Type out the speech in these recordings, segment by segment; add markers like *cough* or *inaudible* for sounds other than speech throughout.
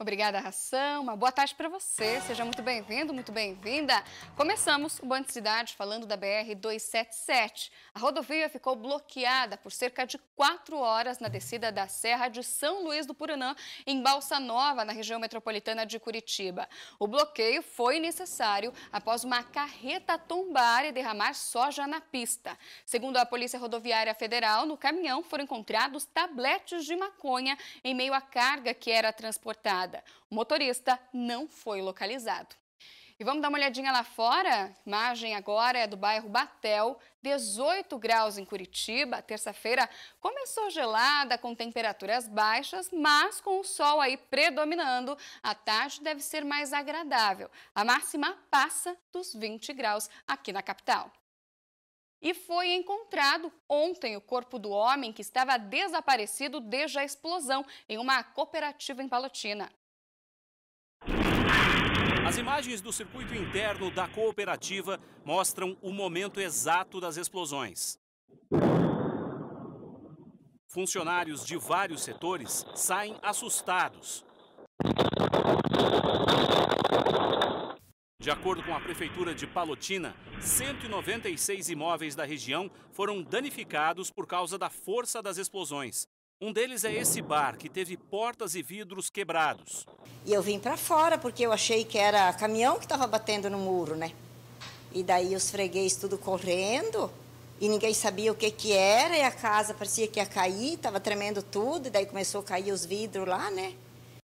Obrigada, Ração. Uma boa tarde para você. Seja muito bem-vindo, muito bem-vinda. Começamos o Band Cidade falando da BR-277. A rodovia ficou bloqueada por cerca de quatro horas na descida da Serra de São Luís do Puranã, em Balsa Nova, na região metropolitana de Curitiba. O bloqueio foi necessário após uma carreta tombar e derramar soja na pista. Segundo a Polícia Rodoviária Federal, no caminhão foram encontrados tabletes de maconha em meio à carga que era transportada. O motorista não foi localizado. E vamos dar uma olhadinha lá fora? Imagem agora é do bairro Batel, 18 graus em Curitiba. Terça-feira começou gelada, com temperaturas baixas, mas com o sol aí predominando, a tarde deve ser mais agradável. A máxima passa dos 20 graus aqui na capital. E foi encontrado ontem o corpo do homem que estava desaparecido desde a explosão em uma cooperativa em Palotina. As imagens do circuito interno da cooperativa mostram o momento exato das explosões. Funcionários de vários setores saem assustados. De acordo com a Prefeitura de Palotina, 196 imóveis da região foram danificados por causa da força das explosões. Um deles é esse bar, que teve portas e vidros quebrados. E eu vim para fora, porque eu achei que era caminhão que estava batendo no muro, né? E daí os freguês tudo correndo, e ninguém sabia o que, que era, e a casa parecia que ia cair, estava tremendo tudo, e daí começou a cair os vidros lá, né?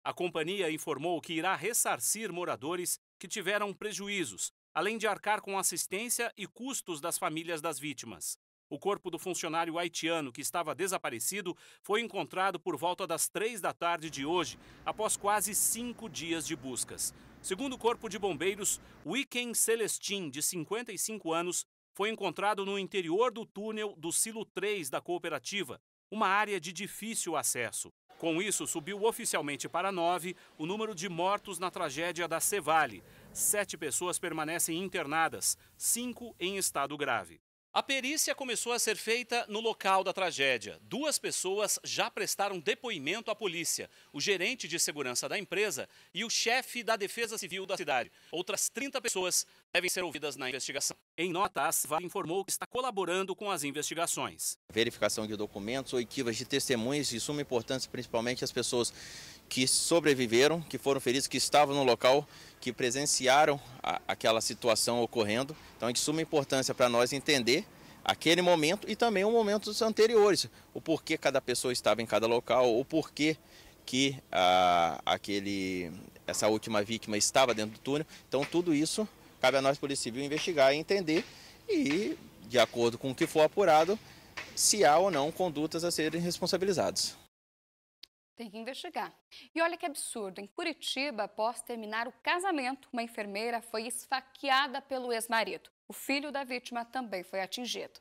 A companhia informou que irá ressarcir moradores que tiveram prejuízos, além de arcar com assistência e custos das famílias das vítimas. O corpo do funcionário haitiano que estava desaparecido foi encontrado por volta das três da tarde de hoje, após quase cinco dias de buscas. Segundo o Corpo de Bombeiros, Wiken Celestin, de 55 anos, foi encontrado no interior do túnel do silo 3 da cooperativa, uma área de difícil acesso. Com isso, subiu oficialmente para nove o número de mortos na tragédia da Cevale. Sete pessoas permanecem internadas, cinco em estado grave. A perícia começou a ser feita no local da tragédia. Duas pessoas já prestaram depoimento à polícia: o gerente de segurança da empresa e o chefe da Defesa Civil da cidade. Outras 30 pessoas devem ser ouvidas na investigação. Em nota, a SVA informou que está colaborando com as investigações. Verificação de documentos, oitivas de testemunhas de suma importância, principalmente as pessoas que sobreviveram, que foram feridos, que estavam no local, que presenciaram a, aquela situação ocorrendo. Então é de suma importância para nós entender aquele momento e também os momentos anteriores, o porquê cada pessoa estava em cada local, o porquê que ah, aquele, essa última vítima estava dentro do túnel. Então tudo isso Cabe a nós, Polícia Civil, investigar e entender e, de acordo com o que for apurado, se há ou não condutas a serem responsabilizadas. Tem que investigar. E olha que absurdo, em Curitiba, após terminar o casamento, uma enfermeira foi esfaqueada pelo ex-marido. O filho da vítima também foi atingido.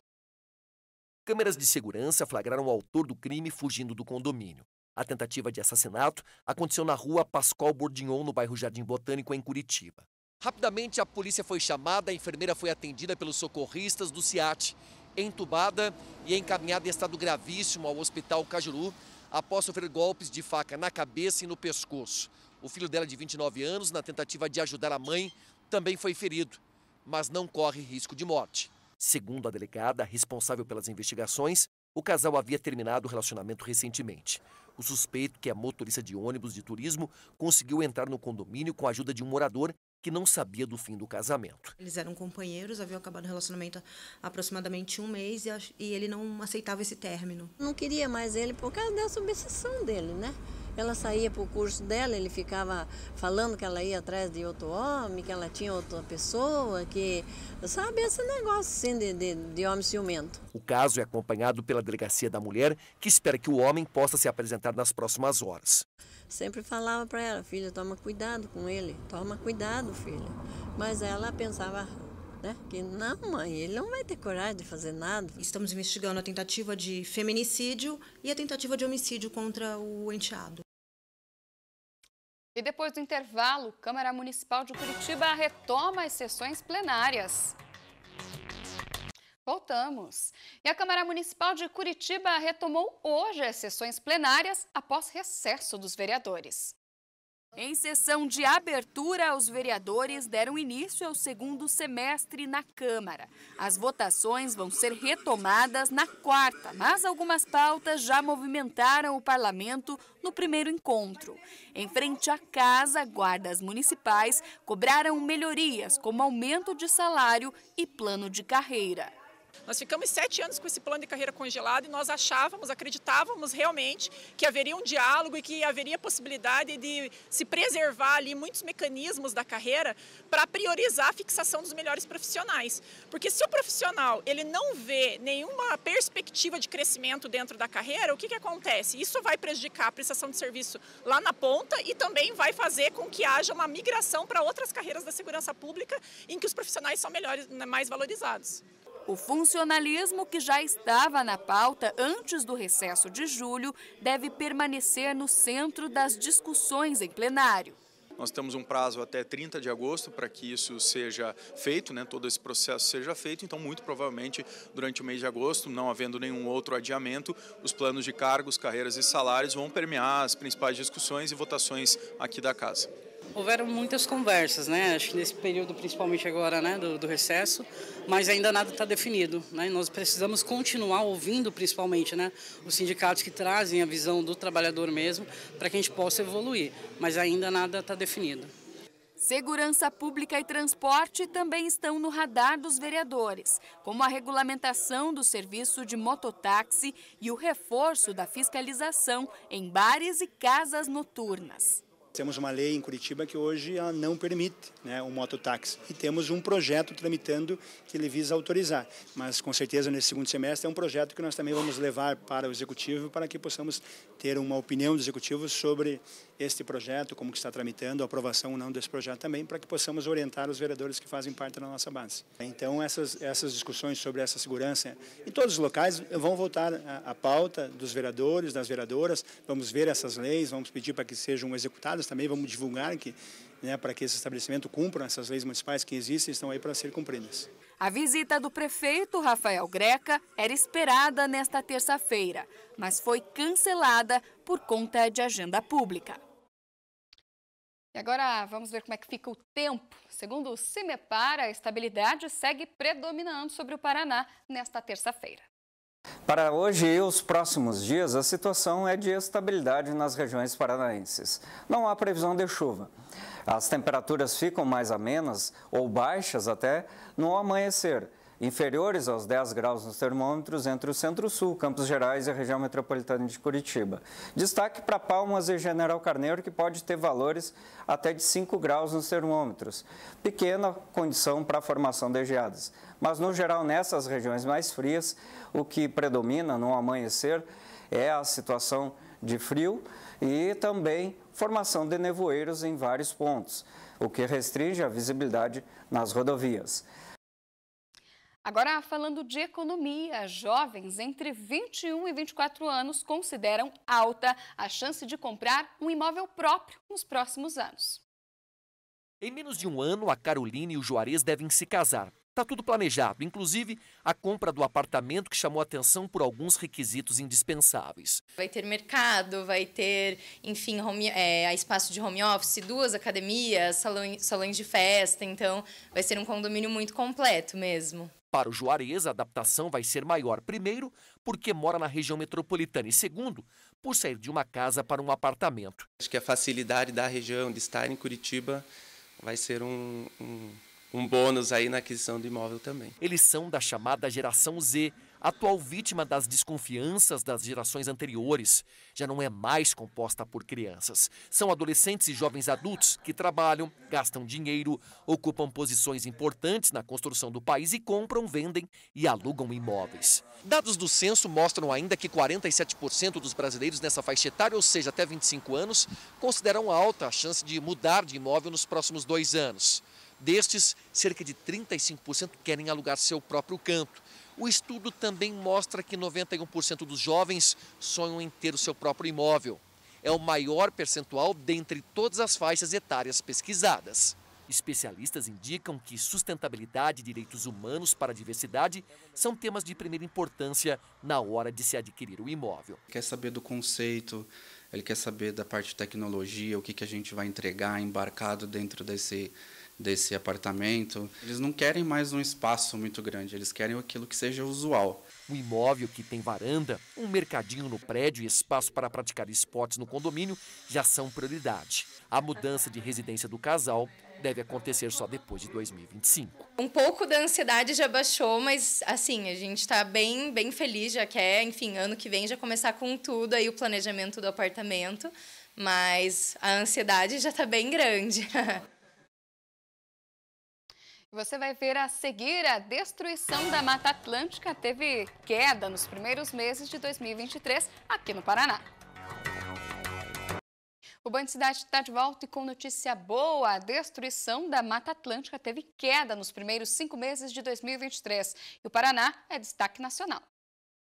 Câmeras de segurança flagraram o autor do crime fugindo do condomínio. A tentativa de assassinato aconteceu na rua Pascoal Bordignon, no bairro Jardim Botânico, em Curitiba. Rapidamente a polícia foi chamada, a enfermeira foi atendida pelos socorristas do SIAT, entubada e encaminhada em estado gravíssimo ao hospital Cajuru após sofrer golpes de faca na cabeça e no pescoço. O filho dela, de 29 anos, na tentativa de ajudar a mãe, também foi ferido, mas não corre risco de morte. Segundo a delegada responsável pelas investigações, o casal havia terminado o relacionamento recentemente. O suspeito, que é motorista de ônibus de turismo, conseguiu entrar no condomínio com a ajuda de um morador que não sabia do fim do casamento. Eles eram companheiros, haviam acabado o relacionamento há aproximadamente um mês e, ele não aceitava esse término. Não queria mais ele por causa dessa obsessão dele, né? Ela saía para o curso dela, ele ficava falando que ela ia atrás de outro homem, que ela tinha outra pessoa, que. Sabe, esse negócio assim de, de, de homem ciumento. O caso é acompanhado pela delegacia da mulher, que espera que o homem possa se apresentar nas próximas horas. Sempre falava para ela, filha, toma cuidado com ele, toma cuidado, filha. Mas ela pensava, né? Que não, mãe, ele não vai ter coragem de fazer nada. Estamos investigando a tentativa de feminicídio e a tentativa de homicídio contra o enteado. E depois do intervalo, Câmara Municipal de Curitiba retoma as sessões plenárias. Voltamos. E a Câmara Municipal de Curitiba retomou hoje as sessões plenárias após recesso dos vereadores. Em sessão de abertura, os vereadores deram início ao segundo semestre na Câmara. As votações vão ser retomadas na quarta, mas algumas pautas já movimentaram o parlamento no primeiro encontro. Em frente à casa, guardas municipais cobraram melhorias como aumento de salário e plano de carreira. Nós ficamos sete anos com esse plano de carreira congelado e nós achávamos, acreditávamos realmente que haveria um diálogo e que haveria possibilidade de se preservar ali muitos mecanismos da carreira para priorizar a fixação dos melhores profissionais. Porque se o profissional ele não vê nenhuma perspectiva de crescimento dentro da carreira, o que, que acontece? Isso vai prejudicar a prestação de serviço lá na ponta e também vai fazer com que haja uma migração para outras carreiras da segurança pública em que os profissionais são melhores, né, mais valorizados. O funcionalismo, que já estava na pauta antes do recesso de julho, deve permanecer no centro das discussões em plenário. Nós temos um prazo até 30 de agosto para que isso seja feito, né, todo esse processo seja feito. Então, muito provavelmente, durante o mês de agosto, não havendo nenhum outro adiamento, os planos de cargos, carreiras e salários vão permear as principais discussões e votações aqui da Casa. Houveram muitas conversas, né? Acho que nesse período, principalmente agora, né, do, do recesso, mas ainda nada está definido, né? Nós precisamos continuar ouvindo, principalmente, né, os sindicatos que trazem a visão do trabalhador mesmo, para que a gente possa evoluir, mas ainda nada está definido. Segurança pública e transporte também estão no radar dos vereadores, como a regulamentação do serviço de mototáxi e o reforço da fiscalização em bares e casas noturnas. Temos uma lei em Curitiba que hoje ela não permite né, o mototáxi. E temos um projeto tramitando que ele visa autorizar. Mas, com certeza, nesse segundo semestre é um projeto que nós também vamos levar para o Executivo para que possamos ter uma opinião do Executivo sobre este projeto, como que está tramitando, a aprovação ou não desse projeto também, para que possamos orientar os vereadores que fazem parte da nossa base. Então, essas, essas discussões sobre essa segurança em todos os locais vão voltar à, à pauta dos vereadores, das vereadoras, vamos ver essas leis, vamos pedir para que sejam executadas também, vamos divulgar que né, para que esse estabelecimento cumpra essas leis municipais que existem estão aí para ser cumpridas. A visita do prefeito Rafael Greca era esperada nesta terça-feira, mas foi cancelada por conta de agenda pública. E agora vamos ver como é que fica o tempo. Segundo o CIMEPAR, a estabilidade segue predominando sobre o Paraná nesta terça-feira. Para hoje e os próximos dias, a situação é de estabilidade nas regiões paranaenses. Não há previsão de chuva. As temperaturas ficam mais amenas ou baixas até no amanhecer inferiores aos 10 graus nos termômetros entre o Centro-Sul, Campos Gerais e a região metropolitana de Curitiba. Destaque para Palmas e General Carneiro, que pode ter valores até de 5 graus nos termômetros. Pequena condição para a formação de geadas. Mas, no geral, nessas regiões mais frias, o que predomina no amanhecer é a situação de frio e também formação de nevoeiros em vários pontos, o que restringe a visibilidade nas rodovias. Agora, falando de economia, jovens entre 21 e 24 anos consideram alta a chance de comprar um imóvel próprio nos próximos anos. Em menos de um ano, a Carolina e o Juarez devem se casar. Está tudo planejado, inclusive a compra do apartamento que chamou atenção por alguns requisitos indispensáveis. Vai ter mercado, vai ter, enfim, home, é, espaço de home office, duas academias, salões, salões de festa, então vai ser um condomínio muito completo mesmo. Para o Juarez, a adaptação vai ser maior, primeiro, porque mora na região metropolitana, e segundo, por sair de uma casa para um apartamento. Acho que a facilidade da região de estar em Curitiba vai ser um, um, um bônus aí na aquisição do imóvel também. Eles são da chamada geração Z, atual vítima das desconfianças das gerações anteriores, já não é mais composta por crianças. São adolescentes e jovens adultos que trabalham, gastam dinheiro, ocupam posições importantes na construção do país e compram, vendem e alugam imóveis. Dados do censo mostram ainda que 47% dos brasileiros nessa faixa etária, ou seja, até 25 anos, consideram alta a chance de mudar de imóvel nos próximos dois anos. Destes, cerca de 35% querem alugar seu próprio canto. O estudo também mostra que 91% dos jovens sonham em ter o seu próprio imóvel. É o maior percentual dentre todas as faixas etárias pesquisadas. Especialistas indicam que sustentabilidade e direitos humanos para a diversidade são temas de primeira importância na hora de se adquirir o imóvel. Quer saber do conceito, ele quer saber da parte de tecnologia, o que, que a gente vai entregar embarcado dentro desse, desse apartamento. Eles não querem mais um espaço muito grande, eles querem aquilo que seja usual. O imóvel que tem varanda, um mercadinho no prédio e espaço para praticar esportes no condomínio já são prioridade. A mudança de residência do casal deve acontecer só depois de 2025. Um pouco da ansiedade já baixou, mas assim, a gente está bem, bem feliz, já quer, enfim, ano que vem já começar com tudo aí o planejamento do apartamento, mas a ansiedade já está bem grande. *laughs* Você vai ver a seguir a destruição da Mata Atlântica teve queda nos primeiros meses de 2023 aqui no Paraná. O Band Cidade está de volta e com notícia boa. A destruição da Mata Atlântica teve queda nos primeiros cinco meses de 2023 e o Paraná é destaque nacional.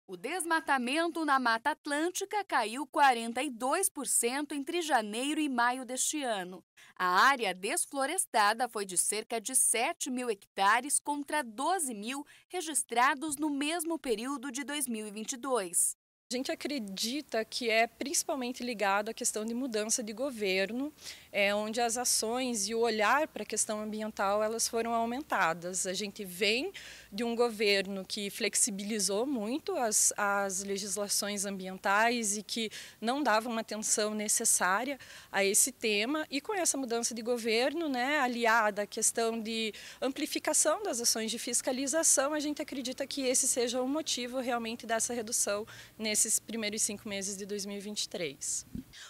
O desmatamento na Mata Atlântica caiu 42% entre janeiro e maio deste ano. A área desflorestada foi de cerca de 7 mil hectares contra 12 mil registrados no mesmo período de 2022. A gente acredita que é principalmente ligado à questão de mudança de governo, é, onde as ações e o olhar para a questão ambiental elas foram aumentadas. A gente vem de um governo que flexibilizou muito as, as legislações ambientais e que não dava uma atenção necessária a esse tema. E com essa mudança de governo, né, aliada à questão de amplificação das ações de fiscalização, a gente acredita que esse seja o motivo realmente dessa redução nesses primeiros cinco meses de 2023.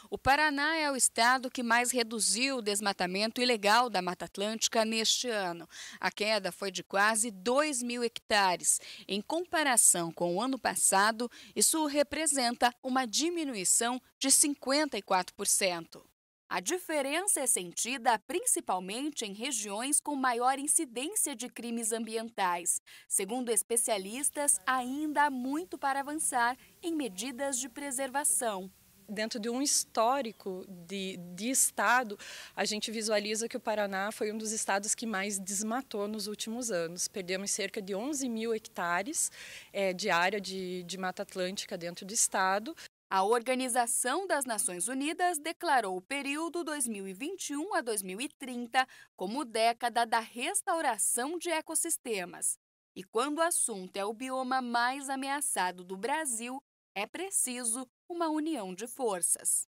O Paraná é o estado que mais reduziu o desmatamento ilegal da Mata Atlântica neste ano. A queda foi de quase 2 mil mil hectares. Em comparação com o ano passado, isso representa uma diminuição de 54%. A diferença é sentida principalmente em regiões com maior incidência de crimes ambientais. Segundo especialistas, ainda há muito para avançar em medidas de preservação dentro de um histórico de, de Estado, a gente visualiza que o Paraná foi um dos estados que mais desmatou nos últimos anos. Perdemos cerca de 11 mil hectares é, de área de, de Mata Atlântica dentro do Estado. A Organização das Nações Unidas declarou o período 2021 a 2030 como década da restauração de ecossistemas. E quando o assunto é o bioma mais ameaçado do Brasil, é preciso uma união de forças.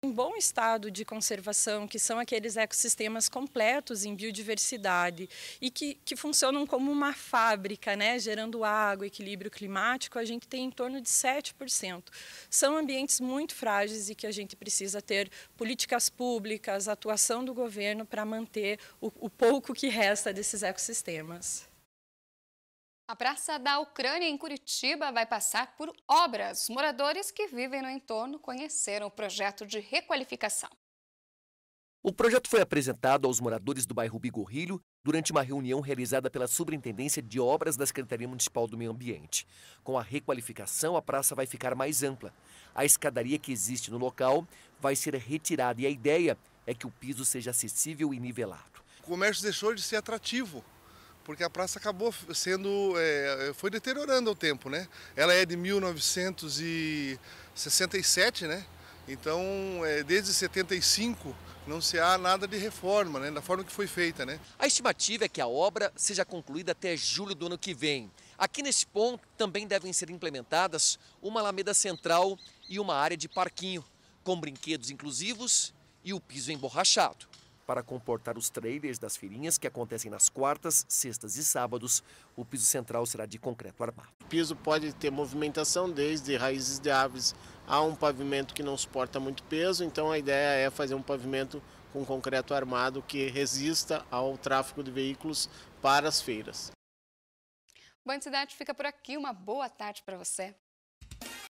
Um bom estado de conservação, que são aqueles ecossistemas completos em biodiversidade e que, que funcionam como uma fábrica, né, gerando água, equilíbrio climático, a gente tem em torno de 7%. São ambientes muito frágeis e que a gente precisa ter políticas públicas, atuação do governo para manter o, o pouco que resta desses ecossistemas. A Praça da Ucrânia, em Curitiba, vai passar por obras. Moradores que vivem no entorno conheceram o projeto de requalificação. O projeto foi apresentado aos moradores do bairro Bigorrilho durante uma reunião realizada pela Superintendência de Obras da Secretaria Municipal do Meio Ambiente. Com a requalificação, a praça vai ficar mais ampla. A escadaria que existe no local vai ser retirada e a ideia é que o piso seja acessível e nivelado. O comércio deixou de ser atrativo porque a praça acabou sendo, é, foi deteriorando ao tempo, né? Ela é de 1967, né? Então, é, desde 75 não se há nada de reforma, né? Da forma que foi feita, né? A estimativa é que a obra seja concluída até julho do ano que vem. Aqui nesse ponto também devem ser implementadas uma alameda central e uma área de parquinho, com brinquedos inclusivos e o piso emborrachado. Para comportar os trailers das feirinhas que acontecem nas quartas, sextas e sábados, o piso central será de concreto armado. O piso pode ter movimentação desde raízes de árvores a um pavimento que não suporta muito peso, então a ideia é fazer um pavimento com concreto armado que resista ao tráfego de veículos para as feiras. Banho de Cidade fica por aqui. Uma boa tarde para você.